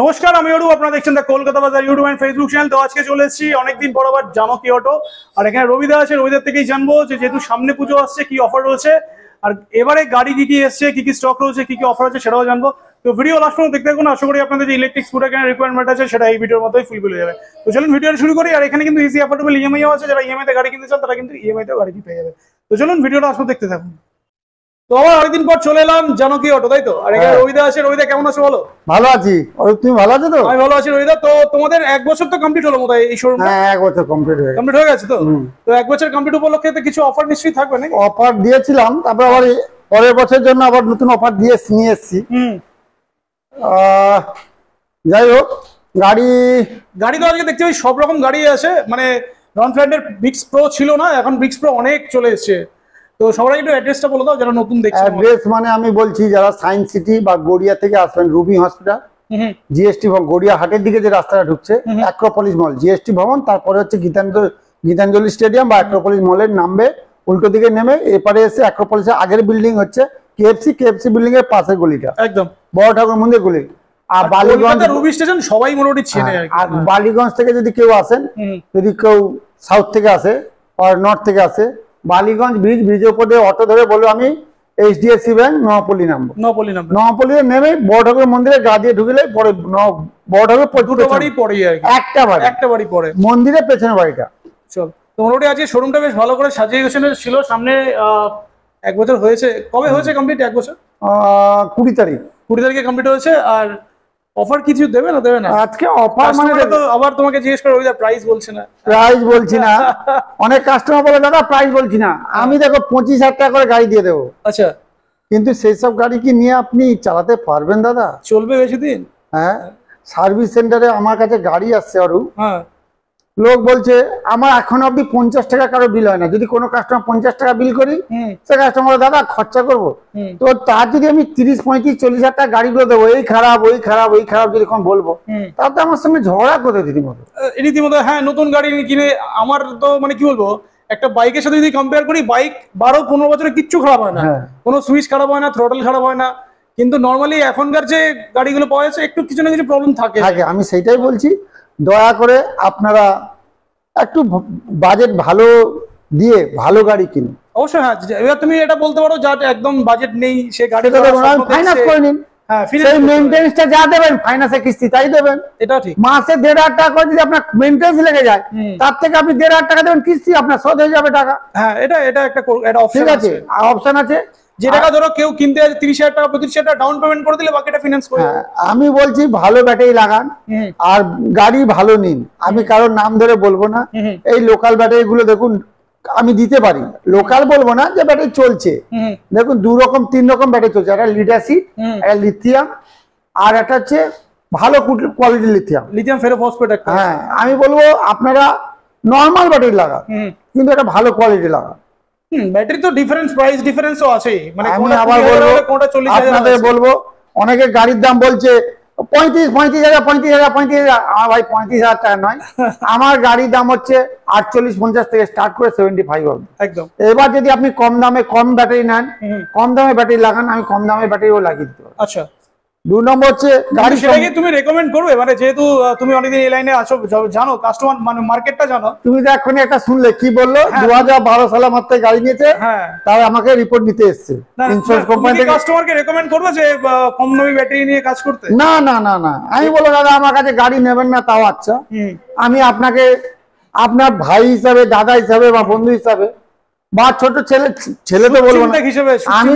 নমস্কার আমি অরু আপনারা দেখছেন দা কলকাতা বাজার ইউটিউব অ্যান্ড ফেসবুক চ্যানেল তো আজকে চলে এসেছি অনেকদিন পর আবার জামকি অটো আর এখানে রবিদা আছে রবিদার থেকেই জানবো যে যেহেতু সামনে পুজো আসছে কি অফার রয়েছে আর এবারে গাড়ি কি কি এসছে কি কি স্টক রয়েছে কি কি অফার আছে সেটাও জানবো তো ভিডিও লাস্ট পর্যন্ত দেখতে থাকুন আশা করি আপনাদের যে ইলেকট্রিক স্কুটার কেনার রিকোয়ারমেন্ট আছে সেটা এই ভিডিওর মতোই ফুলফিল হয়ে যাবে তো চলুন ভিডিও শুরু করি আর এখানে কিন্তু ইজি অ্যাফোর্ডেবল ইএমআই আছে যারা ইএমআই তে গাড়ি কিনতে চান তারা কিন্তু ইএমআই তে গাড়ি পেয়ে যাবে তো চলুন ভিডিওটা আসলে দেখতে থাকুন তো আবার অনেকদিন পর চলে এলাম জানকি অটো তাই তো আর এখানে হ্যাঁ। রবিদা আছে রবিদা কেমন আছো বলো ভালো আছি তুমি ভালো আছো তো আমি ভালো আছি রবিদা তো তোমাদের এক বছর তো কমপ্লিট হলো মোটাই এই শোরুম হ্যাঁ এক বছর কমপ্লিট হয়ে কমপ্লিট হয়ে গেছে তো তো এক বছর কমপ্লিট উপলক্ষে তো কিছু অফার নিশ্চয়ই থাকবে নাকি অফার দিয়েছিলাম তারপর আবার পরের বছরের জন্য আবার নতুন অফার দিয়ে নিয়ে এসেছি যাই হোক গাড়ি গাড়ি তো আজকে দেখছি সব রকম গাড়ি আছে মানে নন ফ্ল্যান্ডের বিক্স প্রো ছিল না এখন বিক্স প্রো অনেক চলে এসেছে তো সবাই অ্যাড্রেসটা বলে দাও যারা নতুন দেখছে অ্যাড্রেস মানে আমি বলছি যারা সিটি বা গড়িয়া থেকে আসবেন রুবি হসপিটাল জিএসটি ভবন গড়িয়া হাটের দিকে যে রাস্তাটা ঢুকছে অ্যাক্রোপলিস মল জিএসটি ভবন তারপরে হচ্ছে গীতাঞ্জলি গীতাঞ্জলি স্টেডিয়াম বা অ্যাক্রোপলিস মলের নামবে উল্টো দিকে নেমে এপারে এসে অ্যাক্রোপলিসের আগের বিল্ডিং হচ্ছে কেএফসি কেএফসি বিল্ডিং এর পাশে গলিটা একদম বড় ঠাকুর মন্দির গলি আর বালিগঞ্জ রুবি স্টেশন সবাই মোটামুটি চেনে হ্যাঁ, আর বালিগঞ্জ থেকে যদি কেউ আসেন যদি কেউ সাউথ থেকে আসে আর নর্থ থেকে আসে বালিগঞ্জ ব্রিজ ব্রিজের উপর দিয়ে অটো ধরে বললো আমি এইচডিএফসি ব্যাংক নোয়াপল্লী নাম নোয়াপল্লী নাম নোয়াপল্লী নেমে বড় ঠাকুর মন্দিরে গা দিয়ে ঢুকলে পরে বড় ঠাকুর দুটো বাড়ি পরে একটা বাড়ি একটা বাড়ি পরে মন্দিরের পেছনে বাড়িটা চল মোটামুটি আজকে শোরুমটা বেশ ভালো করে সাজিয়ে গেছে ছিল সামনে এক বছর হয়েছে কবে হয়েছে কমপ্লিট এক বছর কুড়ি তারিখ কুড়ি তারিখে কমপ্লিট হয়েছে আর অফার কিছু দেবে না দেবে না আজকে অফার মানে তো আবার তোমাকে জিজ্ঞেস করো ওই প্রাইস বলছে না প্রাইস বলছি না অনেক কাস্টমার বলে দাদা প্রাইস বলছি না আমি দেখো পঁচিশ হাজার টাকা করে গাড়ি দিয়ে দেবো আচ্ছা কিন্তু সেই সব গাড়ি কি নিয়ে আপনি চালাতে পারবেন দাদা চলবে বেশি দিন হ্যাঁ সার্ভিস সেন্টারে আমার কাছে গাড়ি আসছে আরু হ্যাঁ লোক বলছে আমার এখন অব্দি পঞ্চাশ টাকা কারো বিল হয় না যদি কোনো কাস্টমার পঞ্চাশ টাকা বিল করি সে কাস্টমার দাদা খরচা করবো তো তার যদি আমি তিরিশ পঁয়ত্রিশ চল্লিশ হাজার টাকা গাড়িগুলো দেবো এই খারাপ ওই খারাপ ওই খারাপ যদি এখন বলবো তাহলে আমার সঙ্গে ঝগড়া করতে রীতিমতো রীতিমতো হ্যাঁ নতুন গাড়ি কিনে আমার তো মানে কি বলবো একটা বাইকের সাথে যদি কম্পেয়ার করি বাইক বারো পনেরো বছরে কিচ্ছু খারাপ হয় না হ্যাঁ। কোনো সুইচ খারাপ হয় না থ্রোটল খারাপ হয় না কিন্তু নর্মালি এখনকার যে গাড়িগুলো পাওয়া যাচ্ছে একটু কিছু না কিছু প্রবলেম থাকে আমি সেটাই বলছি দয়া করে আপনারা একটু বাজেট ভালো দিয়ে ভালো গাড়ি কিনুন অবশ্যই হ্যাঁ এবার তুমি এটা বলতে পারো যা একদম বাজেট নেই সে গাড়ি করে নিন হ্যাঁ, মাসে দেড় হাজার টাকা করে যদি আপনার মেনটেন্স লেগে যায় তার থেকে আপনি দেড় হাজার টাকা দেবেন কিস্তি আপনার হয়ে যাবে টাকা হ্যাঁ এটা এটা একটা আছে অপশন আছে যে টাকা ধরো কেউ কিনতে আছে তিরিশ হাজার টাকা পঁচিশ হাজার টাকা ডাউন পেমেন্ট করে দিলে বাকিটা ফিনান্স করে হ্যাঁ, আমি বলছি ভালো ব্যাটারি লাগান আর গাড়ি ভালো নিন আমি কারোর নাম ধরে বলবো না এই লোকাল ব্যাটারি গুলো দেখুন আমি দিতে পারি লোকাল বলবো না যে ব্যাটারি চলছে দেখুন দু রকম তিন রকম ব্যাটারি চলছে একটা লিডাসিড একটা লিথিয়াম আর একটা হচ্ছে ভালো কোয়ালিটির লিথিয়াম লিথিয়াম ফেরো ফসফেট হ্যাঁ আমি বলবো আপনারা নর্মাল ব্যাটারি লাগান কিন্তু একটা ভালো কোয়ালিটি লাগান ব্যাটারি তো ডিফারেন্স প্রাইস ডিফারেন্সও আছে মানে আমি আবার বলবো কোনটা আপনাদের বলবো অনেকে গাড়ির দাম বলছে পঁয়ত্রিশ হাজার হাজার হাজার ভাই হাজার টাকা নয় আমার গাড়ির দাম হচ্ছে আটচল্লিশ পঞ্চাশ থেকে স্টার্ট করে সেভেন্টি ফাইভ একদম এবার যদি আপনি কম দামে কম ব্যাটারি নেন কম দামে ব্যাটারি লাগান আমি কম দামে ব্যাটারিও লাগিয়ে দিতে আচ্ছা দু নম্বর হচ্ছে গাড়ি সেটাকে তুমি রেকমেন্ড করবে মানে যেহেতু তুমি অনেকদিন এই লাইনে আসো জানো কাস্টমার মানে মার্কেটটা জানো তুমি তো এখনই একটা শুনলে কি বললো হ্যাঁ। দু হাজার বারো সালে আমার থেকে গাড়ি নিয়েছে হ্যাঁ। তার আমাকে রিপোর্ট নিতে এসছে ইন্স্যুরেন্স কোম্পানি থেকে কাস্টমারকে রেকমেন্ড করবে যে কম দামি ব্যাটারি নিয়ে কাজ করতে না না না না আমি বলবো দাদা আমার কাছে গাড়ি নেবেন না তাও আচ্ছা আমি আপনাকে আপনার ভাই হিসাবে দাদা হিসাবে বা বন্ধু হিসাবে বা ছোট ছেলে ছেলে তো বলবো আমি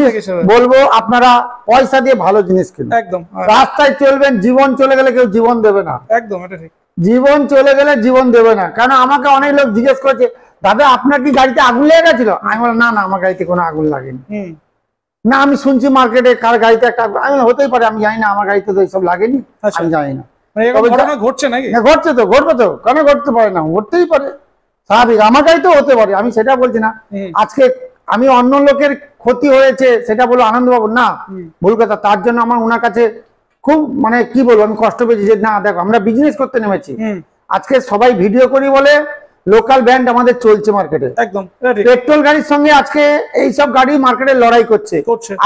বলবো আপনারা পয়সা দিয়ে ভালো জিনিস কিনুন একদম হ্যাঁ। রাস্তায় চলবেন জীবন চলে গেলে কেউ জীবন দেবে না একদম এটা ঠিক জীবন চলে গেলে জীবন দেবে না কারণ আমাকে অনেক লোক জিজ্ঞেস করেছে দাদা আপনার কি গাড়িতে আগুন লেগে গেছিল আমি বললাম না না আমার গাড়িতে কোনো আগুন লাগেনি না আমি শুনছি মার্কেটে কার গাড়িতে একটা আগুন হতেই পারে আমি জানি না আমার গাড়িতে তো এইসব লাগেনি আচ্ছা। আমি জানি না মানে ঘটছে নাকি ঘটছে তো ঘটবে তো কেন ঘটতে পারে না ঘটতেই পারে স্বাভাবিক আমাকেই তো হতে পারে আমি সেটা বলছি না আজকে আমি অন্য লোকের ক্ষতি হয়েছে সেটা বলো আনন্দবাবু না ভুল কথা তার জন্য আমার ওনার কাছে খুব মানে কি বলবো আমি কষ্ট পেয়েছি যে না দেখো আমরা বিজনেস করতে নেমেছি আজকে সবাই ভিডিও করি বলে লোকাল ব্র্যান্ড আমাদের চলছে মার্কেটে একদম পেট্রোল গাড়ির সঙ্গে আজকে এইসব গাড়ি মার্কেটে লড়াই করছে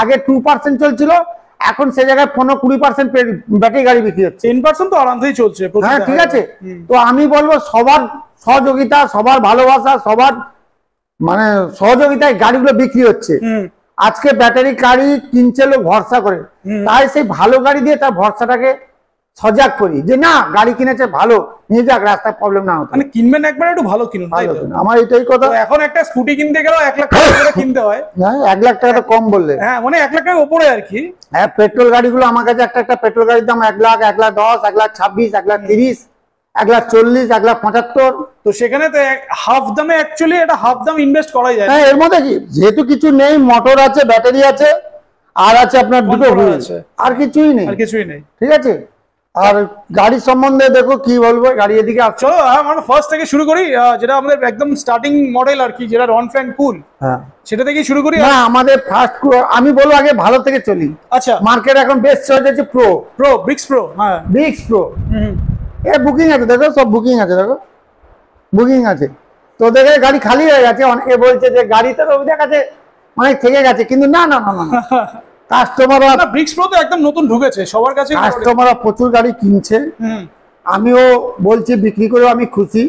আগে টু পার্সেন্ট চলছিল এখন সে জায়গায় পনেরো কুড়ি পার্সেন্ট ব্যাটারি গাড়ি বিক্রি হচ্ছে টেন পার্সেন্ট তো আরামসেই চলছে হ্যাঁ ঠিক আছে তো আমি বলবো সবার সহযোগিতা সবার ভালোবাসা সবার মানে সহযোগিতায় গাড়িগুলো বিক্রি হচ্ছে আজকে ব্যাটারি গাড়ি কিনছে লোক ভরসা করে তাই সেই ভালো গাড়ি দিয়ে তার ভরসাটাকে সজাগ করি যে না গাড়ি কিনেছে ভালো নিয়ে যাক রাস্তায় প্রবলেম না হতো মানে কিনবেন একবার একটু ভালো কিনুন আমার এটাই কথা এখন একটা স্কুটি কিনতে গেলেও এক লাখ টাকা কিনতে হয় হ্যাঁ এক লাখ টাকাটা কম বললে হ্যাঁ মানে এক লাখ টাকার ওপরে আর কি হ্যাঁ পেট্রোল গাড়িগুলো আমার কাছে একটা একটা পেট্রোল গাড়ির দাম এক লাখ এক লাখ দশ এক লাখ ছাব্বিশ এক লাখ তিরিশ এক লাখ চল্লিশ এক লাখ পঁচাত্তর তো সেখানে তো হাফ দামে অ্যাকচুয়ালি এটা হাফ দাম ইনভেস্ট করাই যায় হ্যাঁ এর মধ্যে কি যেহেতু কিছু নেই মোটর আছে ব্যাটারি আছে আর আছে আপনার দুটো আছে। আর কিছুই নেই আর কিছুই নেই ঠিক আছে আর গাড়ি সম্বন্ধে দেখো কি বলবো গাড়ি এদিকে আসছো আমরা ফার্স্ট থেকে শুরু করি যেটা আমাদের একদম স্টার্টিং মডেল আর কি যেটা রন ফ্যান কুল হ্যাঁ সেটা থেকে শুরু করি না আমাদের ফার্স্ট আমি বলবো আগে ভালো থেকে চলি আচ্ছা মার্কেট এখন বেস্ট চয়েস হচ্ছে প্রো প্রো ব্রিক্স প্রো হ্যাঁ ব্রিক্স প্রো এ বুকিং আছে দেখো সব বুকিং আছে দেখো বুকিং আছে তো দেখে গাড়ি খালি হয়ে গেছে অনেকে বলছে যে গাড়ি তো দেখা অনেক থেকে গেছে কিন্তু না না না না কাস্টমাররা ব্রিক্স প্রো তো একদম নতুন ঢুকেছে সবার কাছে কাস্টমাররা প্রচুর গাড়ি কিনছে আমিও বলছি বিক্রি করেও আমি খুশি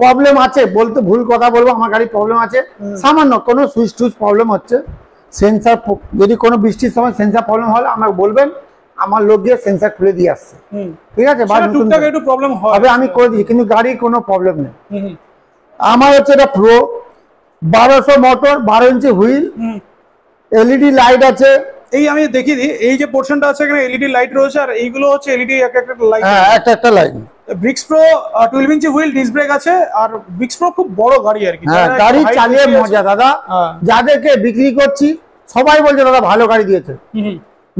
প্রবলেম আছে বলতে ভুল কথা বলবো আমার গাড়ি প্রবলেম আছে সামান্য কোনো সুইচ টুইচ প্রবলেম হচ্ছে সেন্সার যদি কোনো বৃষ্টির সময় সেন্সার প্রবলেম হলে আমাকে বলবেন আমার লোক গিয়ে সেন্সার খুলে দিয়ে আসছে ঠিক আছে একটু প্রবলেম হবে আমি করে দিই কিন্তু গাড়ির কোনো প্রবলেম নেই আমার হচ্ছে এটা প্রো বারোশো মোটর বারো ইঞ্চি হুইল এলইডি লাইট e আছে এই আমি দেখিয়ে দিই এই যে পোর্শনটা আছে এখানে এলইডি লাইট রয়েছে আর এইগুলো হচ্ছে এলইডি এক একটা লাইট হ্যাঁ একটা একটা লাইট ব্রিক্স প্রো 12 ইঞ্চি হুইল ডিস্ক ব্রেক আছে আর ব্রিক্স প্রো খুব বড় গাড়ি আর কি হ্যাঁ গাড়ি চালিয়ে মজা দাদা হ্যাঁ। যাদেরকে বিক্রি করছি সবাই বলছে দাদা ভালো গাড়ি দিয়েছে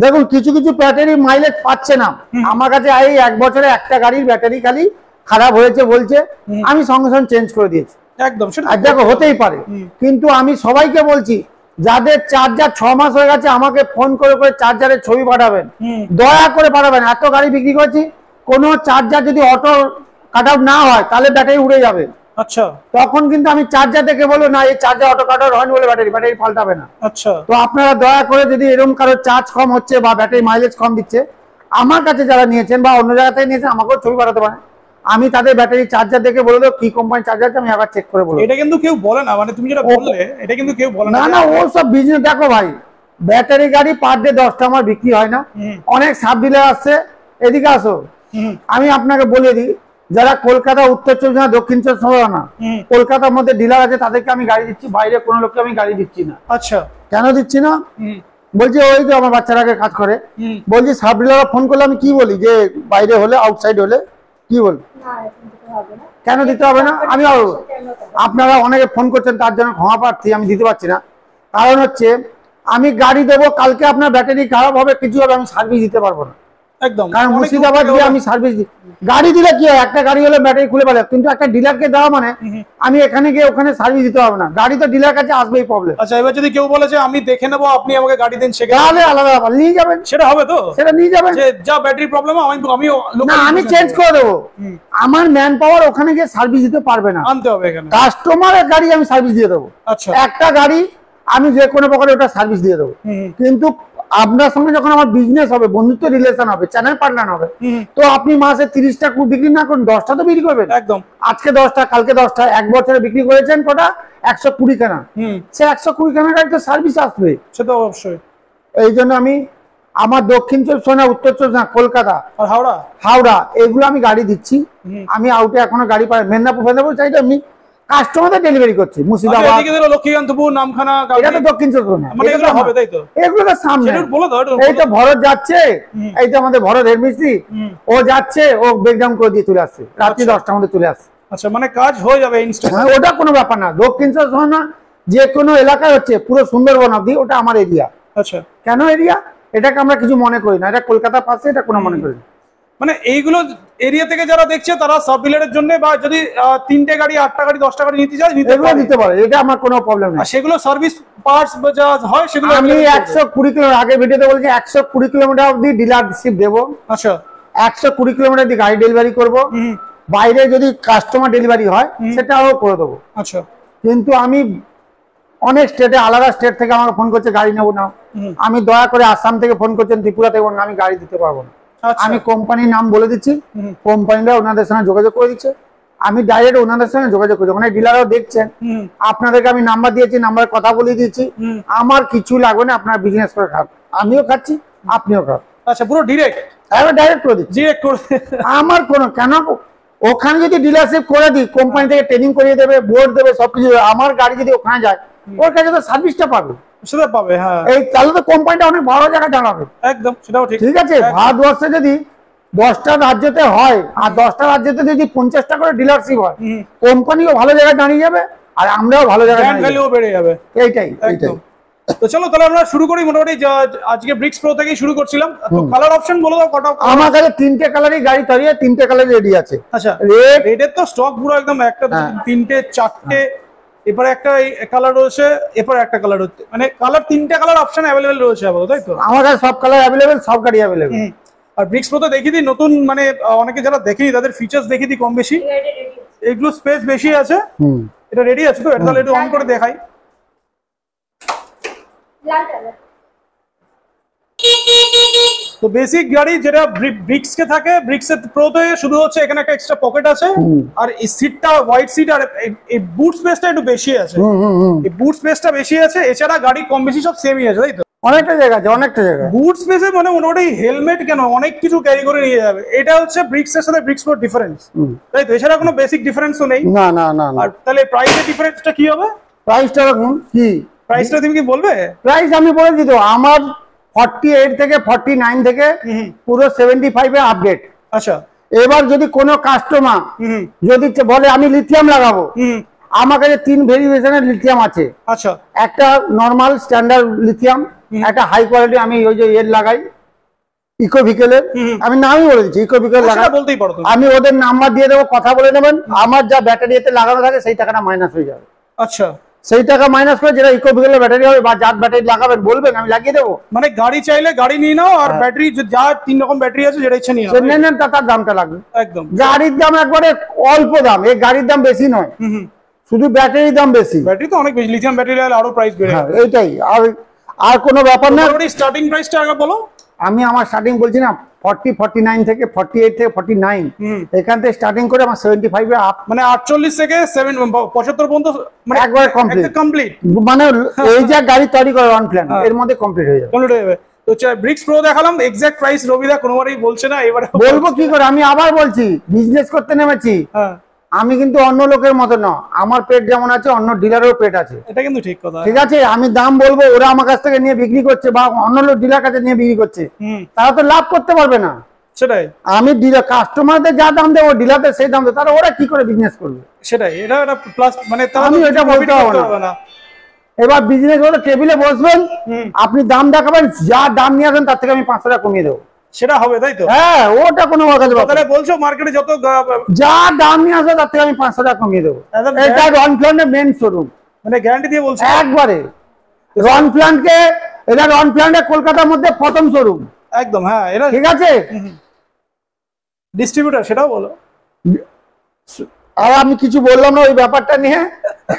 দেখুন কিছু কিছু ব্যাটারি মাইলেজ পাচ্ছে না আমার কাছে এই এক বছরে একটা গাড়ির ব্যাটারি খালি খারাপ হয়েছে বলছে আমি সঙ্গে সঙ্গে চেঞ্জ করে দিয়েছি একদম সেটা দেখো হতেই পারে কিন্তু আমি সবাইকে বলছি যাদের চার্জার ছ মাস হয়ে গেছে আমাকে ফোন করে করে চার্জারের ছবি পাঠাবেন দয়া করে পাঠাবেন এত গাড়ি বিক্রি করছি কোনো চার্জার যদি অটো কাট না হয় তাহলে ব্যাটারি উড়ে যাবে আচ্ছা তখন কিন্তু আমি চার্জার দেখে বলবো না এই চার্জার অটো কাটার হয়নি বলে ব্যাটারি ব্যাটারি পাল্টাবে না আচ্ছা তো আপনারা দয়া করে যদি এরকম কারো চার্জ কম হচ্ছে বা ব্যাটারি মাইলেজ কম দিচ্ছে আমার কাছে যারা নিয়েছেন বা অন্য জায়গা নিয়েছেন আমাকেও ছবি পাঠাতে পারেন আমি তাদের ব্যাটারি চার্জার দেখে বলে দেবো কি কোম্পানি চার্জার আমি আবার চেক করে বলবো এটা কিন্তু কেউ বলে না মানে তুমি যেটা বললে এটা কিন্তু কেউ বলে না না ও সব বিজনেস দেখো ভাই ব্যাটারি গাড়ি পার ডে দশটা আমার বিক্রি হয় না অনেক সাব ডিলার আসছে এদিকে আসো আমি আপনাকে বলে দিই যারা কলকাতা উত্তর চব্বিশ পরগনা দক্ষিণ চব্বিশ পরগনা কলকাতার মধ্যে ডিলার আছে তাদেরকে আমি গাড়ি দিচ্ছি বাইরে কোনো লোককে আমি গাড়ি দিচ্ছি না আচ্ছা কেন দিচ্ছি না বলছি ওই তো আমার বাচ্চারা আগে কাজ করে বলছি সাব ডিলার ফোন করলে আমি কি বলি যে বাইরে হলে আউটসাইড হলে কি বলি কেন দিতে হবে না আমি আপনারা অনেকে ফোন করছেন তার জন্য ক্ষমা প্রার্থী আমি দিতে পারছি না কারণ হচ্ছে আমি গাড়ি দেবো কালকে আপনার ব্যাটারি খারাপ হবে কিছু হবে আমি সার্ভিস দিতে পারবো না মানে আমি এখানে সার্ভিস দিতে হবে আচ্ছা, দেখে নেবো সেটা হবে তো সেটা নিয়ে যা প্রবলেম আমি চেঞ্জ করে দেবো আমার ম্যান পাওয়ার ওখানে গিয়ে সার্ভিস দিতে পারবে না আনতে হবে গাড়ি আমি সার্ভিস দিয়ে দেবো আচ্ছা একটা গাড়ি আমি যে কোনো প্রকারে ওটা সার্ভিস দিয়ে দেবো কিন্তু আপনার সঙ্গে যখন আমার বিজনেস হবে বন্ধুত্ব রিলেশন হবে চ্যানেল পার্টনার হবে তো আপনি মাসে তিরিশটা বিক্রি না করুন দশটা তো বিক্রি করবেন একদম আজকে দশটা কালকে দশটা এক বছরে বিক্রি করেছেন কটা একশো কুড়ি কেনা সে একশো কুড়ি কেনা গাড়ি তো সার্ভিস আসবে সে তো অবশ্যই এই জন্য আমি আমার দক্ষিণ চব্বিশ না উত্তর চব্বিশ না কলকাতা হাওড়া হাওড়া এগুলো আমি গাড়ি দিচ্ছি আমি আউটে এখনো গাড়ি পাই মেদিনীপুর মেদিনীপুর চাইলে আমি কাস্টমারদের ডেলিভারি আচ্ছা, মুর্শিদাবাদ মানে ও যাচ্ছে ও ব্রেকডাউন করে দিয়ে চলে আসছে রাত্রি আচ্ছা। দশটার মধ্যে চলে আসছে আচ্ছা মানে কাজ হয়ে যাবে মানে ওটা কোনো ব্যাপার না দক্ষিণ চব্বিশ পরগনা যে কোনো এলাকায় হচ্ছে পুরো সুন্দরবন অব্দি ওটা আমার এরিয়া আচ্ছা কেন এরিয়া এটাকে আমরা কিছু মনে করি না এটা কলকাতার পাশে এটা কোনো মনে করি না মানে এইগুলো এরিয়া থেকে যারা দেখছে তারা সব ডিলারের জন্য বা যদি তিনটে গাড়ি আটটা গাড়ি দশটা গাড়ি নিতে চায় এগুলো নিতে পারে এটা আমার কোনো প্রবলেম নেই সেগুলো সার্ভিস পার্টস যা হয় সেগুলো আমি একশো কুড়ি কিলোমিটার আগে ভিডিওতে বলেছি একশো কুড়ি কিলোমিটার অবধি ডিলারশিপ দেবো আচ্ছা একশো কুড়ি কিলোমিটার অব্দি গাড়ি ডেলিভারি করবো বাইরে যদি কাস্টমার ডেলিভারি হয় সেটাও করে দেবো আচ্ছা কিন্তু আমি অনেক স্টেটে আলাদা স্টেট থেকে আমাকে ফোন করছে গাড়ি নেবো না আমি দয়া করে আসাম থেকে ফোন করছেন ত্রিপুরা থেকে আমি গাড়ি দিতে পারবো না আচ্ছা। আমি কোম্পানির নাম বলে দিচ্ছি কোম্পানিরা ওনাদের সঙ্গে যোগাযোগ করে দিচ্ছে আমি ডাইরেক্ট ওনাদের সঙ্গে যোগাযোগ করছি অনেক মানে ডিলারও দেখছেন আপনাদেরকে আমি নাম্বার দিয়েছি নাম্বার কথা বলে দিয়েছি আমার কিছু লাগবে না আপনার বিজনেস করে খাবেন আমিও খাচ্ছি আপনিও খাবেন আচ্ছা পুরো ডিরেক্ট আমি ডাইরেক্ট করে দিচ্ছি করে আমার কোনো কেন ওখানে যদি ডিলারশিপ করে দিই কোম্পানি থেকে ট্রেনিং করিয়ে দেবে বোর্ড দেবে সবকিছু আমার গাড়ি যদি ওখানে যায় ওর কাছে তো সার্ভিসটা পাবে সেটা পাবে হ্যাঁ এই তাহলে তো কোম্পানিটা অনেক বড় জায়গা জানাবে একদম সেটাও ঠিক ঠিক আছে ভারতবর্ষে যদি দশটা রাজ্যতে হয় আর দশটা রাজ্যতে যদি পঞ্চাশটা করে ডিলারশিপ হয় কোম্পানিও ভালো জায়গায় দাঁড়িয়ে যাবে আর আমরাও ভালো জায়গায় বেড়ে যাবে এইটাই একদম তো চলো তাহলে আমরা শুরু করি মোটামুটি আজকে ব্রিক্স প্রো থেকেই শুরু করছিলাম তো কালার অপশন বলে দাও কটা আমার কাছে তিনটে কালারই গাড়ি দাঁড়িয়ে তিনটে কালারই রেডি আছে আচ্ছা রেড রেডের তো স্টক পুরো একদম একটা হ্যাঁ। তিনটে চারটে এরপরে একটা কালার রয়েছে এরপরে একটা কালার হচ্ছে মানে কালার তিনটা কালার অপশন অ্যাভেলেবেল রয়েছে তাই তো আমার কাছে সব কালার অ্যাভেলেবেল সব গাড়ি অ্যাভেলেবেল আর ব্রিক্স প্রো তো দেখি দিই নতুন মানে অনেকে যারা দেখেনি তাদের ফিচার্স দেখি দিই কম বেশি এগুলো স্পেস বেশি আছে এটা রেডি আছে তো এটা তাহলে একটু অন করে দেখাই লাল কালার তো বেসিক গাড়ি যেটা ব্রিক্স কে থাকে ব্রিক্স এর প্রোতে শুধু হচ্ছে এখানে একটা এক্সট্রা পকেট আছে আর এই সিটটা হোয়াইট সিট আর এই বুট স্পেসটা একটু বেশি আছে এই বুট স্পেসটা বেশি আছে এছাড়া গাড়ি কম বেশি সব সেমই আছে তাই তো অনেকটা জায়গা আছে অনেকটা জায়গা বুট স্পেসে মানে মোটামুটি হেলমেট কেন অনেক কিছু ক্যারি করে নিয়ে যাবে এটা হচ্ছে ব্রিক্স এর সাথে ব্রিক্স ফোর ডিফারেন্স তাই তো এছাড়া কোনো বেসিক ডিফারেন্সও নেই না না না আর তাহলে প্রাইসের ডিফারেন্সটা কি হবে প্রাইসটা রাখুন কি প্রাইসটা তুমি কি বলবে প্রাইস আমি বলে দিত আমার ফর্টি এইট থেকে ফর্টি নাইন থেকে পুরো সেভেন্টি ফাইভে আপডেট আচ্ছা এবার যদি কোন কাস্টমার যদি বলে আমি লিথিয়াম লাগাবো আমার কাছে তিন ভেরিয়েশনের লিথিয়াম আছে আচ্ছা একটা নর্মাল স্ট্যান্ডার্ড লিথিয়াম একটা হাই কোয়ালিটি আমি ওই যে এর লাগাই ইকো ভিকেলের আমি নামই বলে ইকো আচ্ছা, ভিকেল বলতেই আমি ওদের নাম্বার দিয়ে দেবো কথা বলে নেবেন আমার যা ব্যাটারিতে লাগানো থাকে সেই টাকাটা মাইনাস হয়ে যাবে আচ্ছা সেই টাকা মাইনাস করে যেটা ইকো ভেহিকেল ব্যাটারি হবে বা যার ব্যাটারি লাগাবেন বলবেন আমি লাগিয়ে দেবো মানে গাড়ি চাইলে গাড়ি নিয়ে নাও আর ব্যাটারি যা তিন রকম ব্যাটারি আছে যেটা ইচ্ছে নিয়ে নেন নেন তার দামটা লাগবে একদম গাড়ির দাম একবারে অল্প দাম এই গাড়ির দাম বেশি নয় শুধু ব্যাটারির দাম বেশি ব্যাটারি তো অনেক বেশি লিথিয়াম ব্যাটারি আরো প্রাইস বেড়ে হ্যাঁ, এইটাই আর আর কোনো ব্যাপার না স্টার্টিং প্রাইসটা আগে বলো আমি আমার স্টার্টিং বলছি না ফর্টি ফর্টি নাইন থেকে ফর্টি এইট থেকে ফর্টি নাইন এখান থেকে স্টার্টিং করে আমার সেভেন্টি মানে আটচল্লিশ থেকে সেভেন পঁচাত্তর পর্যন্ত মানে একবার কমপ্লিট কমপ্লিট মানে হ্যাঁ। এই যা গাড়ি তৈরি করে ওয়ান প্ল্যান এর মধ্যে কমপ্লিট হয়ে যাবে কমপ্লিট হয়ে যাবে ব্রিক্স প্রো প্রাইস রবিদা কোনোবারই বলছে না বলবো কি করে আমি আবার বলছি বিজনেস করতে নেমেছি হ্যাঁ। আমি কিন্তু অন্য লোকের মতো ন আমার পেট যেমন আছে অন্য ডিলারেরও পেট আছে এটা কিন্তু ঠিক কথা ঠিক আছে আমি দাম বলবো ওরা আমার কাছ থেকে নিয়ে বিক্রি করছে বা অন্য লোক ডিলার কাছে নিয়ে বিক্রি করছে তারা তো লাভ করতে পারবে না সেটাই আমি যা দাম দেবো সেই দাম ওরা কি করে বিজনেস করবে সেটাই মানে আমি এটা বলতে না এবার বিজনেস টেবিলে বসবেন আপনি দাম দেখাবেন যা দাম নিয়ে আসেন তার থেকে আমি পাঁচশো টাকা কমিয়ে দেবো সেটা হবে তাই তো হ্যাঁ ওটা কোনো আমার কাছে তাহলে বলছো মার্কেটে যত যা দাম নিয়ে আসবে তার থেকে আমি পাঁচশো টাকা কমিয়ে দেবো এটা রন প্ল্যান্টের মেন শোরুম মানে গ্যারান্টি দিয়ে বলছো একবারে রন প্ল্যান্টকে এটা রন প্ল্যান্টে কলকাতার মধ্যে প্রথম শোরুম একদম হ্যাঁ এটা ঠিক আছে ডিস্ট্রিবিউটার সেটাও বলো আর আমি কিছু বললাম না ওই ব্যাপারটা নিয়ে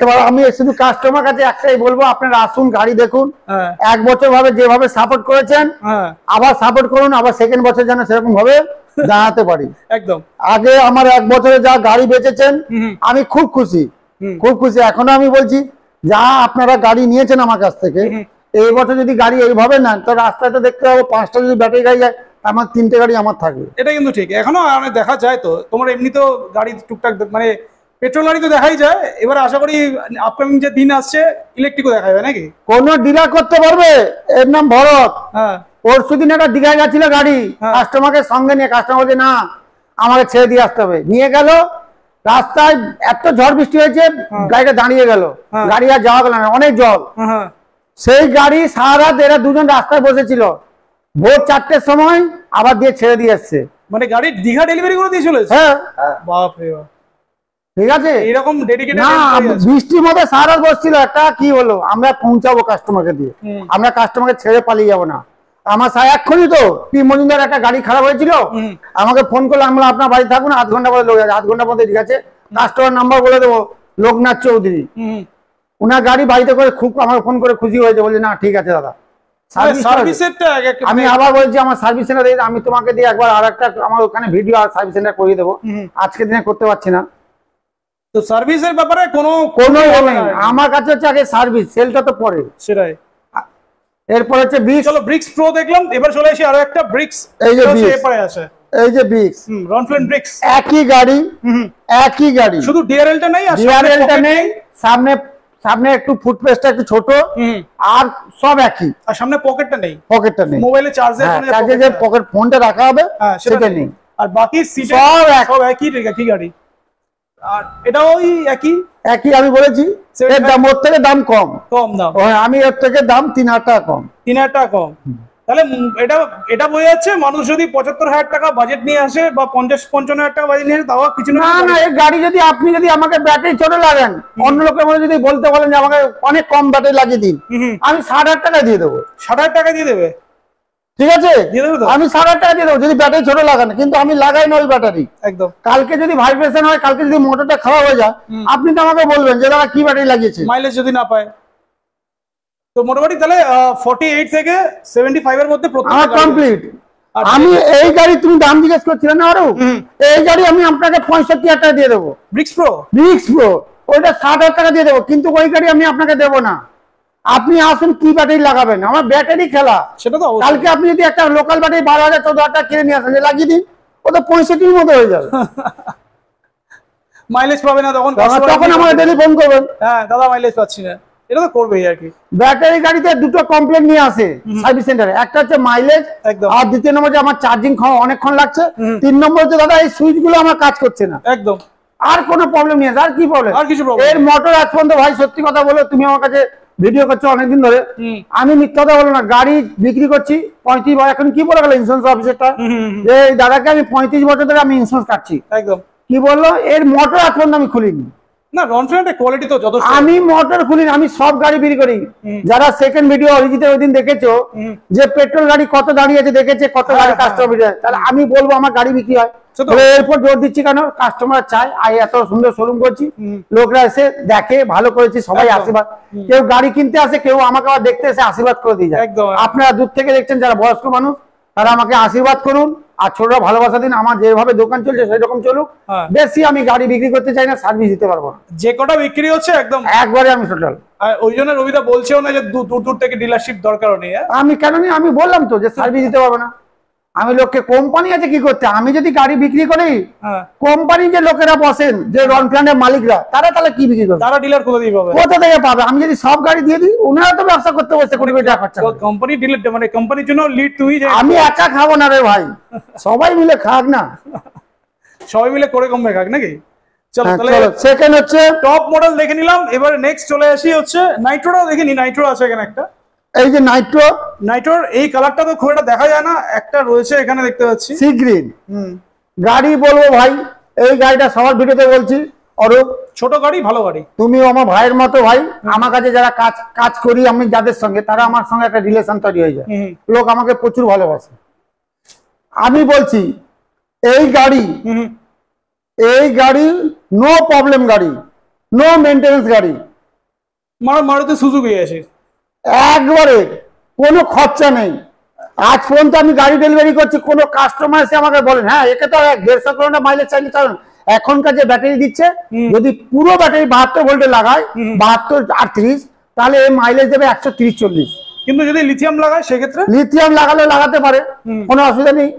এবার আমি শুধু কাস্টমার কাছে একটাই বলবো আপনারা আসুন গাড়ি দেখুন হ্যাঁ। এক বছর ভাবে যেভাবে সাপোর্ট করেছেন হ্যাঁ। আবার সাপোর্ট করুন আবার সেকেন্ড বছর যেন সেরকম ভাবে দাঁড়াতে পারি একদম আগে আমার এক বছরে যা গাড়ি বেচেছেন আমি খুব খুশি খুব খুশি এখনো আমি বলছি যা আপনারা গাড়ি নিয়েছেন আমার কাছ থেকে এই বছর যদি গাড়ি এইভাবে নেন তো রাস্তায় তো দেখতে পাবো পাঁচটা যদি ব্যাটারি গাড়ি যায় আমার তিনটে গাড়ি আমার থাকবে এটা কিন্তু ঠিক এখনো অনেক মানে দেখা যায় তো তোমার এমনিতেও গাড়ি টুকটাক মানে পেট্রোল গাড়ি তো দেখাই যায় এবার আশা করি আপকামিং যে দিন আসছে ইলেকট্রিকও দেখা যাবে নাকি কোন ডিলার করতে পারবে এর নাম ভরত হ্যাঁ পরশু দিন একটা দীঘায় গেছিল গাড়ি কাস্টমারকে হ্যাঁ। সঙ্গে নিয়ে কাস্টমার বলছে না আমাকে ছেড়ে দিয়ে আসতে হবে নিয়ে গেল রাস্তায় এত ঝড় বৃষ্টি হয়েছে হ্যাঁ। গাড়িটা দাঁড়িয়ে গেল হ্যাঁ। গাড়ি আর যাওয়া গেল না অনেক জল সেই গাড়ি সারা রাত এরা দুজন রাস্তায় বসেছিল ভোর চারটের সময় আবার দিয়ে ছেড়ে দিয়ে এসছে মানে গাড়ি দীঘা ডেলিভারি করে দিয়ে চলেছে হ্যাঁ, হ্যাঁ। বাপ ঠিক আছে না মধ্যে বসছিল কি হলো আমরা পৌঁছাবো কাস্টমারকে দিয়ে আমরা কাস্টমারকে ছেড়ে পালিয়ে যাব না আমার এক্ষুনি তো মজুমদার একটা গাড়ি খারাপ হয়েছিল আমাকে ফোন করলো আমরা আপনার বাড়ি থাকুন আধ ঘন্টা পরে লোক যাচ্ছে আধ ঘন্টা পরে ঠিক আছে কাস্টমার নাম্বার বলে দেবো লোকনাথ চৌধুরী ওনার গাড়ি বাড়িতে করে খুব আমাকে ফোন করে খুশি হয়েছে বলছে না ঠিক আছে দাদা আমি আবার বলছি আমার সার্ভিস সেন্টার আমি তোমাকে দিয়ে একবার আর একটা আমার ওখানে ভিডিও আর সার্ভিস সেন্টার করিয়ে দেবো আজকে দিনে করতে পারছি না তো সার্ভিসের ব্যাপারে কোনো কোনো আমার কাছে হচ্ছে আগে সার্ভিস সেলটা তো পরে সেটাই হচ্ছে ব্রিক্স চলো ব্রিক্স প্রো দেখলাম এবার চলে আসি আরো একটা ব্রিক্স এই যে আছে এই যে ব্রিক্স রনফ্লেন ব্রিক্স একই গাড়ি একই গাড়ি শুধু ডিআরএলটা নেই আর ডিআরএলটা নেই সামনে সামনে একটু ফুটপেস্টটা একটু ছোট আর সব একই আর সামনে পকেটটা নেই পকেটটা নেই মোবাইলে চার্জার চার্জে যে পকেট ফোনটা রাখা হবে হ্যাঁ, সেটা নেই আর বাকি সব সব একই একই গাড়ি আর এটা ওই একই একই আমি বলেছি এর দাম ওর থেকে দাম কম কম দাম হ্যাঁ, আমি এর থেকে দাম তিন হাজার টাকা কম তিন হাজার টাকা কম তাহলে এটা এটা বোঝা যাচ্ছে মানুষ যদি পঁচাত্তর হাজার টাকা বাজেট নিয়ে আসে বা পঞ্চাশ পঞ্চান্ন হাজার টাকা বাজেট নিয়ে আসে তাও কিছু না না এই গাড়ি যদি আপনি যদি আমাকে ব্যাটারি চলে লাগান অন্য লোকের মধ্যে যদি বলতে বলেন যে আমাকে অনেক কম ব্যাটারি লাগিয়ে দিন আমি ষাট হাজার টাকা দিয়ে দেবো ষাট হাজার টাকা দিয়ে দেবে ঠিক আছে আমি ষাট হাজার টাকা দিয়ে দেবো যদি ব্যাটারি ছোট লাগান কিন্তু আমি লাগাই না ওই ব্যাটারি একদম কালকে যদি ভাইব্রেশন হয় কালকে যদি মোটরটা খারাপ হয়ে যায় আপনি তো আমাকে বলবেন যে দাদা কি ব্যাটারি লাগিয়েছে মাইলেজ যদি না পায় তো মোটামুটি তাহলে 48 থেকে 75 এর মধ্যে আমার কমপ্লিট আচ্ছা। আমি এই গাড়ি তুমি দাম জিজ্ঞেস করছিলে না আরো এই গাড়ি আমি আপনাকে 65 হাজার টাকা দিয়ে দেবো ব্রিক্স প্রো ব্রিক্স প্রো ওইটা 60 হাজার টাকা দিয়ে দেবো কিন্তু ওই গাড়ি আমি আপনাকে দেবো না আপনি আসুন কি ব্যাটারি লাগাবেন আমার ব্যাটারি খেলা সেটা তো কালকে আপনি যদি একটা লোকাল ব্যাটারি বারো হাজার চোদ্দ হাজার টাকা কিনে নিয়ে আসেন লাগিয়ে দিন ও তো পঁয়ষট্টির মতো হয়ে যাবে মাইলেজ পাবে না তখন তখন আমাকে ডেলি ফোন করবেন হ্যাঁ দাদা মাইলেজ পাচ্ছি না এটা তো করবেই আর কি ব্যাটারি গাড়িতে দুটো কমপ্লেন নিয়ে আসে সার্ভিস সেন্টারে একটা হচ্ছে মাইলেজ আর দ্বিতীয় নম্বর আমার চার্জিং অনেকক্ষণ লাগছে তিন নম্বর হচ্ছে দাদা এই সুইচ গুলো আমার কাজ করছে না একদম আর কোনো প্রবলেম নেই আর কি প্রবলেম আর কিছু প্রবলেম এর মোটর আজ পর্যন্ত ভাই সত্যি কথা বলো তুমি আমার কাছে ভিডিও করছো অনেকদিন ধরে আমি মিথ্যা কথা বলো না গাড়ি বিক্রি করছি পঁয়ত্রিশ বছর এখন কি বলে গেল ইন্স্যুরেন্স অফিসারটা যে দাদাকে আমি পঁয়ত্রিশ বছর ধরে আমি ইন্স্যুরেন্স কাটছি একদম কি বললো এর মোটর আজ পর্যন্ত আমি খুলিনি হ্যাঁ, হ্যাঁ। আমি বলবো আমার গাড়ি বিক্রি হয় এরপর জোর দিচ্ছি কেন কাস্টমার চায় এত সুন্দর শোরুম করছি লোকরা এসে দেখে ভালো করেছি সবাই আশীর্বাদ কেউ গাড়ি কিনতে আসে কেউ আমাকে দেখতে এসে আশীর্বাদ করে দিয়ে যায় আপনারা দূর থেকে দেখছেন যারা বয়স্ক মানুষ তারা আমাকে আশীর্বাদ করুন আর ছোটরা ভালোবাসা দিন আমার যেভাবে দোকান চলছে সেরকম চলুক হ্যাঁ। বেশি আমি গাড়ি বিক্রি করতে চাই না সার্ভিস দিতে পারবো না যে কটা বিক্রি হচ্ছে একদম একবারে আমি টোটাল ওই জন্য রবিদা বলছেও না যে দূর দূর থেকে ডিলারশিপ দরকার নেই হ্যাঁ? আমি কেন আমি বললাম তো যে সার্ভিস হ্যাঁ। দিতে পারবো না আমি লোককে কোম্পানি আছে কি করতে আমি যদি গাড়ি বিক্রি করি কোম্পানি হ্যাঁ। যে লোকেরা বসেন যে রন প্ল্যান্টের মালিকরা তারা তাহলে কি বিক্রি করবে তারা ডিলার কোথা থেকে পাবে কোথা থেকে পাবে আমি যদি সব গাড়ি দিয়ে দিই ওনারা তো ব্যবসা করতে বসে কোটি কোটি টাকা খরচা কোম্পানি ডিলার মানে কোম্পানির জন্য লিড তুই যে আমি একা খাবো না রে ভাই সবাই মিলে খাক না সবাই মিলে করে কমবে খাক নাকি চলো হ্যাঁ, তাহলে সেকেন্ড হচ্ছে টপ মডেল দেখে নিলাম এবারে নেক্সট চলে আসি হচ্ছে নাইট্রোটা দেখে নি নাইট্রো আছে এখানে একটা এই যে নাইট্রো নাইট্রোর এই কালারটা তো খুব একটা দেখা যায় না একটা রয়েছে এখানে দেখতে পাচ্ছি সি গ্রিন গাড়ি বলবো ভাই এই গাড়িটা সবার ভিডিওতে বলছি অরূপ ছোট গাড়ি ভালো গাড়ি তুমিও আমার ভাইয়ের মতো ভাই আমার কাছে যারা কাজ কাজ করি আমি যাদের সঙ্গে তারা আমার সঙ্গে একটা রিলেশন তৈরি হয়ে যায় লোক আমাকে প্রচুর ভালোবাসে আমি বলছি এই গাড়ি এই গাড়ি নো প্রবলেম গাড়ি নো মেনটেন্স গাড়ি মারুতি সুজুকি আছে একবারে কোনো খরচা নেই আজ পর্যন্ত আমি গাড়ি ডেলিভারি করছি কোনো কাস্টমার এসে আমাকে বলেন হ্যাঁ একে তো এক দেড়শো কিলোমিটার মাইলেজ চাইলে কারণ এখনকার যে ব্যাটারি দিচ্ছে যদি পুরো ব্যাটারি বাহাত্তর ভোল্টে লাগায় বাহাত্তর আটত্রিশ তাহলে এই মাইলেজ দেবে একশো তিরিশ চল্লিশ কিন্তু যদি লিথিয়াম লাগায় সেক্ষেত্রে লিথিয়াম লাগালে লাগাতে পারে কোনো অসুবিধা নেই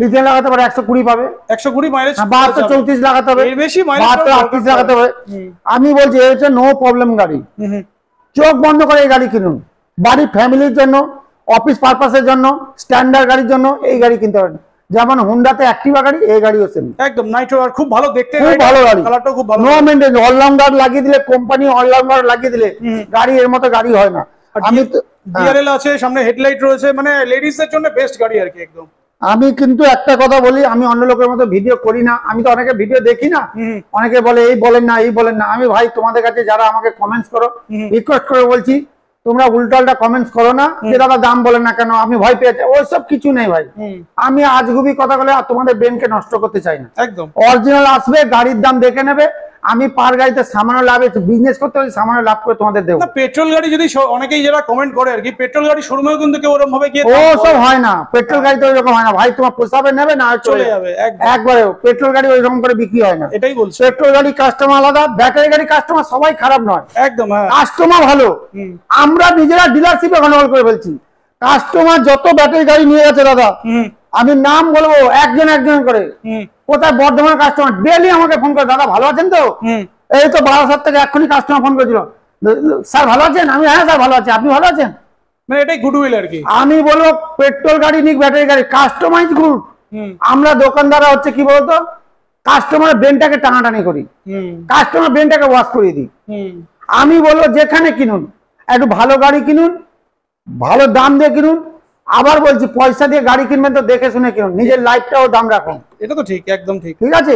লিথিয়াম লাগাতে পারে একশো কুড়ি পাবে একশো কুড়ি মাইলেজ হ্যাঁ, বাহাত্তর চৌত্রিশ লাগাতে হবে বেশি বাহাত্তর আটত্রিশ লাগাতে হবে আমি বলছি এটা নো প্রবলেম গাড়ি চোখ বন্ধ করে এই গাড়ি কিনুন বাড়ি ফ্যামিলির জন্য অফিস পারপাসের জন্য স্ট্যান্ডার্ড গাড়ির জন্য এই গাড়ি কিনতে পারেন যেমন হুন্ডাতে অ্যাক্টিভা গাড়ি এই গাড়িও হচ্ছে একদম নাইট্রো আর খুব ভালো দেখতে খুব ভালো গাড়ি কালারটা খুব ভালো নো মেইনটেন অলরাউন্ডার লাগিয়ে দিলে কোম্পানি অলরাউন্ডার লাগিয়ে দিলে গাড়ি এর মতো গাড়ি হয় না আমি ডিআরএল আছে সামনে হেডলাইট রয়েছে মানে লেডিস এর জন্য বেস্ট গাড়ি আর কি একদম আমি কিন্তু একটা কথা বলি আমি অন্য লোকের মতো ভিডিও করি না আমি তো অনেকে ভিডিও দেখি না অনেকে বলে এই বলেন না এই বলেন না আমি ভাই তোমাদের কাছে যারা আমাকে কমেন্টস করো রিকোয়েস্ট করে বলছি তোমরা উল্টাল্টা কমেন্টস করো না যে দাদা দাম বলে না কেন আমি ভয় পেয়েছি সব কিছু নেই ভাই আমি আজগুবি কথা বলে তোমাদের ব্রেনকে নষ্ট করতে চাই না একদম অরিজিনাল আসবে গাড়ির দাম দেখে নেবে আমি পার গাড়িতে সামান্য লাভ বিজনেস করতে হলে সামান্য লাভ করে তোমাদের দেবো পেট্রোল গাড়ি যদি অনেকেই যারা কমেন্ট করে আর কি পেট্রোল গাড়ি শোরুমেও কিন্তু কেউ ওরকম ভাবে ও সব হয় না পেট্রোল গাড়িতে তো ওইরকম হয় না ভাই তোমার পোষাবে নেবে না চলে যাবে একবারে পেট্রোল গাড়ি ওইরকম করে বিক্রি হয় না এটাই বলছি পেট্রোল গাড়ি কাস্টমার আলাদা ব্যাটারি গাড়ি কাস্টমার সবাই খারাপ নয় একদম কাস্টমার হ্যাঁ। ভালো আমরা নিজেরা ডিলারশিপে গন্ডগোল করে ফেলছি কাস্টমার যত ব্যাটারি গাড়ি নিয়ে গেছে দাদা আমি নাম বলবো একজন একজন করে কোথায় বর্ধমান কাস্টমার ডেলি আমাকে ফোন করে দাদা ভালো আছেন তো এই তো সাত থেকে এক্ষুনি কাস্টমার ফোন করেছিল স্যার ভালো আছেন আমি হ্যাঁ স্যার ভালো আছি আপনি ভালো আছেন মানে এটাই আর কি আমি বলবো পেট্রোল গাড়ি নিক ব্যাটারি গাড়ি কাস্টমাইজ গুড আমরা দোকানদাররা হচ্ছে কি বলতো কাস্টমার ব্রেনটাকে টানাটানি করি কাস্টমার ব্রেনটাকে ওয়াশ করিয়ে দিই আমি বলবো যেখানে কিনুন একটু ভালো গাড়ি কিনুন ভালো দাম দিয়ে কিনুন আবার বলছি পয়সা দিয়ে গাড়ি কিনবেন তো দেখে শুনে কিনুন নিজের লাইফটাও দাম রাখুন এটা তো ঠিক একদম ঠিক ঠিক আছে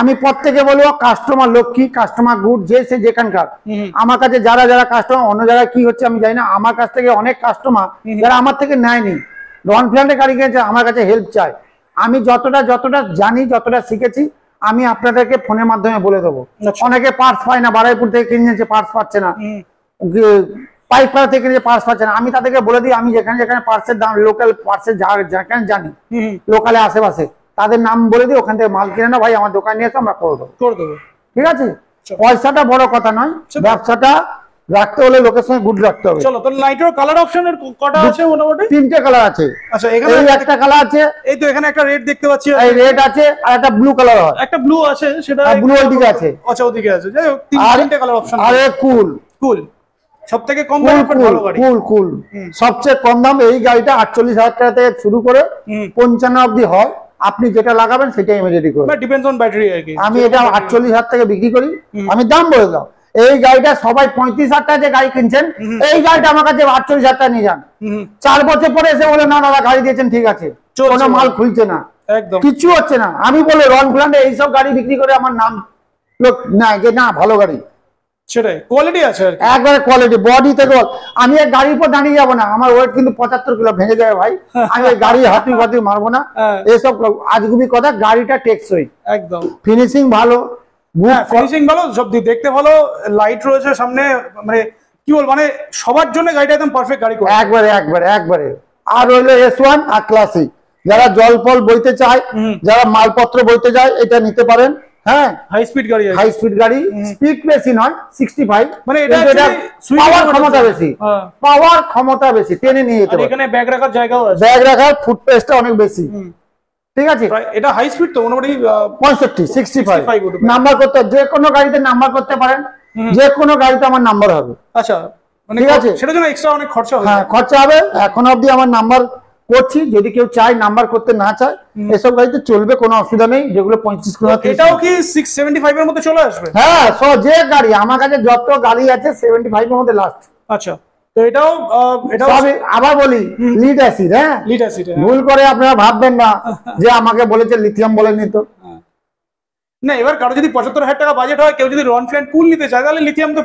আমি প্রত্যেকে বলবো কাস্টমার লক্ষ্মী কাস্টমার গুড যে সে যেখানকার আমার কাছে যারা যারা কাস্টমার অন্য জায়গায় কি হচ্ছে আমি জানি না আমার কাছ থেকে অনেক কাস্টমার যারা আমার থেকে নেয়নি নন ফ্ল্যান্ডে গাড়ি কিনেছে আমার কাছে হেল্প চায় আমি যতটা যতটা জানি যতটা শিখেছি আমি আপনাদেরকে ফোনের মাধ্যমে বলে দেবো আচ্ছা। অনেকে পার্স পায় না বারাইপুর থেকে কিনে নিয়েছে পার্স পাচ্ছে না পাইকপাড়া থেকে যে পার্স না আমি তাদেরকে বলে দিই আমি যেখানে যেখানে পার্সের দাম লোকাল পার্সের যেখানে জানি লোকালে আশেপাশে তাদের নাম বলে দিই ওখান থেকে মাল কিনে না ভাই আমার দোকান নিয়ে আমরা করে দেবো ঠিক আছে পয়সাটা বড় কথা নয় ব্যবসাটা রাখতে হলে লোকের সঙ্গে গুড রাখতে হবে চলো তাহলে লাইটের কালার অপশনের কটা আছে মোটামুটি তিনটে কালার আছে আচ্ছা এখানে একটা কালার আছে এই তো এখানে একটা রেড দেখতে পাচ্ছি এই রেড আছে আর একটা ব্লু কালার হয় একটা ব্লু আছে সেটা ব্লু ওদিকে আছে আচ্ছা ওদিকে আছে যাই হোক তিনটে কালার অপশন আরে কুল কুল সবথেকে কম দাম ভালো গাড়ি কুল কুল সবচেয়ে কম দাম এই গাড়িটা 48000 টাকা থেকে শুরু করে 55 অবধি হয় আপনি যেটা লাগাবেন সেটাই আমি রেডি করি ডিপেন্ডস অন ব্যাটারি আমি এটা 48000 টাকা বিক্রি করি আমি দাম বলে দাও এই গাড়িটা সবাই পঁয়ত্রিশ হাজার টাকা যে গাড়ি কিনছেন এই গাড়িটা আমার কাছে আটচল্লিশ হাজার টাকা নিয়ে যান চার বছর পরে এসে বলে না না গাড়ি দিয়েছেন ঠিক আছে কোনো মাল খুলছে না কিছু হচ্ছে না আমি বলে রন ফ্লান্ডে সব গাড়ি বিক্রি করে আমার নাম লোক না যে না ভালো গাড়ি সেটাই কোয়ালিটি আছে আর কোয়ালিটি আমি গাড়ির উপর দাঁড়িয়ে যাবো না আমার ওয়েট কিন্তু পঁচাত্তর কিলো ভেঙে যাবে ভাই আমি গাড়ি হাতি ফাতি মারবো না হ্যাঁ। এসব আজগুবি কথা গাড়িটা টেকসই একদম ফিনিশিং ভালো ফিনিশিং হ্যাঁ, ভালো সব দেখতে ভালো লাইট রয়েছে সামনে মানে কি বল মানে সবার জন্য গাড়িটা একদম পারফেক্ট গাড়ি একবারে একবারে একবারে আর রইলো এস ওয়ান আর ক্লাসিক যারা জল ফল বইতে চায় যারা মালপত্র বইতে চায় এটা নিতে পারেন হ্যাঁ হাই স্পিড গাড়ি হাই স্পিড গাড়ি স্পিড মানে বেশি নয় 65 মানে ক্ষমতা বেশি পাওয়ার ক্ষমতা বেশি টেনে নিয়ে যেতে এখানে ব্যাগ রাখার জায়গাও আছে ব্যাগ রাখার ফুটপেসটা অনেক বেশি ঠিক আছে এটা হাই তো মোটামুটি নাম্বার করতে গাড়িতে নাম্বার করতে পারেন গাড়িতে আমার নাম্বার হবে আচ্ছা মানে ঠিক আছে এক্সট্রা অনেক খরচা হ্যাঁ খরচা হবে এখন অবধি আমার নাম্বার করছি যদি কেউ চায় নাম্বার করতে না চায় এসব গাড়িতে চলবে কোনো অসুবিধা নেই যেগুলো পঁয়ত্রিশ কিলোমিটার এটাও কি সিক্স সেভেন্টি ফাইভ এর মধ্যে চলে আসবে হ্যাঁ সব যে গাড়ি আমার কাছে যত গাড়ি আছে সেভেন্টি ফাইভ এর মধ্যে লাস্ট আচ্ছা লিড অ্যাসিড অ্যাসিড ভুল করে আপনারা ভাববেন না যে আমাকে বলেছে লিথিয়াম বলে হ্যাঁ। না এবার কারো যদি পঁচাত্তর হাজার টাকা বাজেট হয় কেউ যদি রন নিতে চায় তাহলে লিথিয়াম তো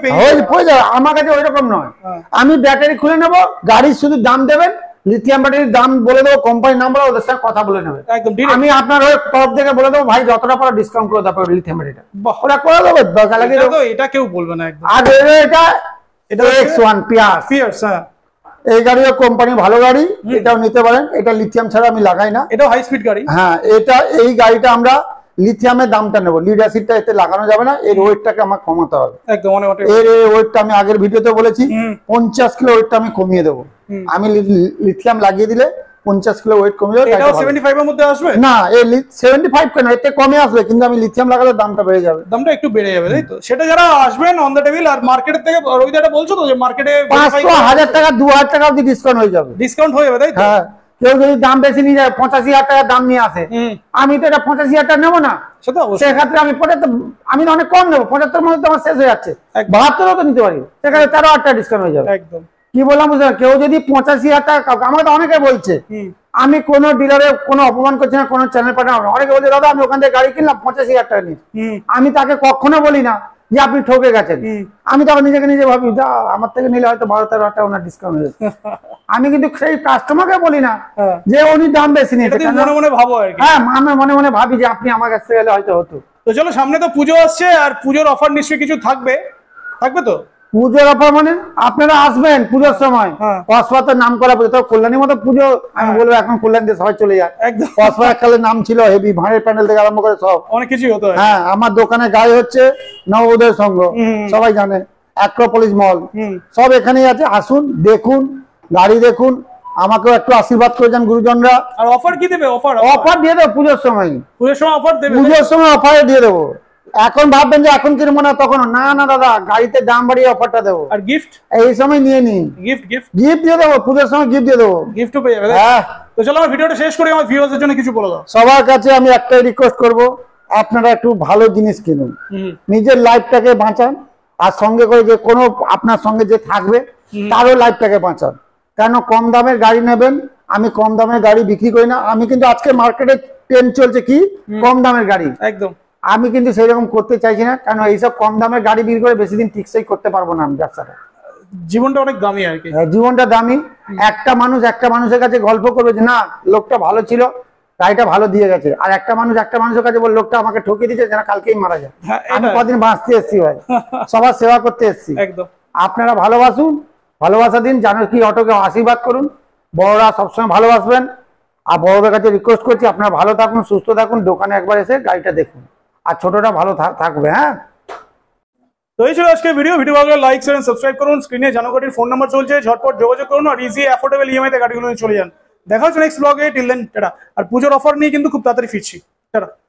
আমার কাছে নয় হ্যাঁ। আমি ব্যাটারি খুলে নেবো গাড়ির শুধু দাম দেবেন লিথিয়াম ব্যাটারির দাম বলে দেবো কোম্পানির নাম বলে ওদের সাথে কথা বলে নেবে একদম আমি আপনার তরফ থেকে বলে দেবো ভাই যতটা পারো ডিসকাউন্ট করে দেবো লিথিয়াম ব্যাটারিটা করে দেবো দরকার লাগে এটা কেউ বলবে না আর এটা এটা এক্স ওয়ান পিয়াস পিয়ার্স হ্যাঁ এই গাড়িও কোম্পানি ভালো গাড়ি এটাও নিতে পারেন এটা লিথিয়াম ছাড়া আমি লাগাই না এটা হাই স্পিড গাড়ি হ্যাঁ এটা এই গাড়িটা আমরা লিথিয়ামের দামটা নেবো লিড অ্যাসিডটা এতে লাগানো যাবে না এর ওয়েটটাকে আমার কমাতে হবে এর ওয়েটটা আমি আগের ভিডিওতে বলেছি পঞ্চাশ কিলো ওয়েটটা আমি কমিয়ে দেবো আমি লিথিয়াম লাগিয়ে দিলে পঞ্চাশ কিলো ওয়েট কমে যাবে না সেভেন্টি ফাইভ কেন আসবে কিন্তু আমি লিথিয়াম লাগালে দামটা বেড়ে যাবে দামটা একটু বেড়ে যাবে সেটা যারা আসবেন অন টেবিল আর থেকে বলছো তো যে মার্কেটে হাজার টাকা দু হাজার টাকা ডিসকাউন্ট হয়ে যাবে ডিসকাউন্ট হয়ে যাবে কেউ যদি দাম বেশি নিয়ে যায় পঁচাশি হাজার টাকার দাম নিয়ে আসে আমি তো এটা পঁচাশি হাজার টাকা নেবো না সেক্ষেত্রে আমি পঁচাত্তর আমি অনেক কম নেবো পঁচাত্তর মধ্যে তো আমার শেষ হয়ে যাচ্ছে বাহাত্তরও তো নিতে পারি সেখানে তেরো হাজার টাকা ডিসকাউন্ট হয়ে যাবে একদম কি বললাম বুঝলাম কেউ যদি পঁচাশি হাজার টাকা আমাকে অনেকে বলছে আমি কোন ডিলারে কোনো অপমান করছি না কোনো চ্যানেল পাঠানো অনেকে বলছে দাদা আমি ওখান থেকে গাড়ি কিনলাম পঁচাশি হাজার টাকা নিয়ে আমি তাকে কখনো বলি না যে আপনি ঠকে গেছেন আমি তখন নিজেকে নিজে ভাবি যা আমার থেকে নিলে হয়তো বারো তেরো হাজার ওনার ডিসকাউন্ট হয়ে আমি কিন্তু সেই কাস্টমারকে বলি না হ্যাঁ। যে উনি দাম বেশি নিয়েছে মনে মনে ভাবো হ্যাঁ আমি মনে মনে ভাবি যে আপনি আমার কাছ থেকে হয়তো হতো তো চলো সামনে তো পুজো আসছে আর পুজোর অফার নিশ্চয়ই কিছু থাকবে থাকবে তো পুজোর অফার মানে আপনারা আসবেন পুজোর সময় কসবাতের হ্যাঁ। নাম করা পুজো কল্যাণীর মতো পুজো আমি হ্যাঁ। বলবো এখন কল্যাণ দিয়ে সবাই চলে যায় কসবা নাম ছিল হেভি ভাঁড়ের প্যান্ডেল থেকে আরম্ভ করে সব অনেক কিছু হতো হ্যাঁ আমার দোকানে গায়ে হচ্ছে নবোদয় সংঘ সবাই জানে অ্যাক্রোপলিস মল সব এখানেই আছে আসুন দেখুন গাড়ি দেখুন আমাকেও একটু আশীর্বাদ করেছেন গুরুজনরা আর অফার কি দেবে অফার অফার দিয়ে দেবো পুজোর সময় পুজোর সময় অফার দেবে পুজোর সময় অফার দিয়ে দেবো এখন ভাববেন যে এখন কিনবো না তখন না না দাদা গাড়িতে দাম বাড়িয়ে অফারটা দেবো আর গিফট এই সময় নিয়ে নি গিফট গিফট গিফট দিয়ে দেবো পুজোর সময় গিফট দিয়ে দেবো গিফটও পেয়ে যাবে হ্যাঁ তো চলো আমার ভিডিওটা শেষ করি আমার ভিউয়ার্সদের জন্য কিছু বলে দাও সবার কাছে আমি একটাই রিকোয়েস্ট করব আপনারা একটু ভালো জিনিস কিনুন নিজের লাইফটাকে বাঁচান আর সঙ্গে করে যে কোনো আপনার সঙ্গে যে থাকবে তারও লাইফটাকে বাঁচান কেন কম দামের গাড়ি নেবেন আমি কম দামের গাড়ি বিক্রি করি না আমি কিন্তু আজকে মার্কেটে ট্রেন চলছে কি কম দামের গাড়ি একদম আমি কিন্তু সেই রকম করতে চাইছি না কারণ এইসব কম দামের গাড়ি বিক্রি করে বেশি দিন টিকসই করতে পারবো না আমি ব্যবসাটা জীবনটা অনেক দামি আর কি হ্যাঁ, জীবনটা দামি একটা মানুষ একটা মানুষের কাছে গল্প করবে যে না লোকটা ভালো ছিল গাড়িটা ভালো দিয়ে গেছে আর একটা মানুষ একটা মানুষের কাছে বল লোকটা আমাকে ঠকিয়ে দিয়েছে যেন কালকেই মারা যায় হ্যাঁ, আমি কদিন বাঁচতে এসছি ভাই সবার সেবা করতে এসছি একদম আপনারা ভালোবাসুন ভালোবাসা দিন জানো কি অটোকে আশীর্বাদ করুন বড়রা সবসময় ভালোবাসবেন আর বড়দের কাছে রিকোয়েস্ট করছি আপনারা ভালো থাকুন সুস্থ থাকুন দোকানে একবার এসে গাড়িটা দেখুন আর ছোটটা ভালো থাকবে হ্যাঁ তো এই ছিল আজকে ভিডিও ভিডিও ভালো লাইক শেয়ার সাবস্ক্রাইব করুন স্ক্রিনে জানোগাটির ফোন নাম্বার চলছে ঝটপট যোগাযোগ করুন আর ইজি অ্যাফোর্ডেবল তে গাড়িগুলো চলে যান দেখা হচ্ছে নেক্সট ব্লগে টিল দেন টাটা আর পুজোর অফার নিয়ে কিন্তু খুব তাড়াতাড়ি ফিরছি টাটা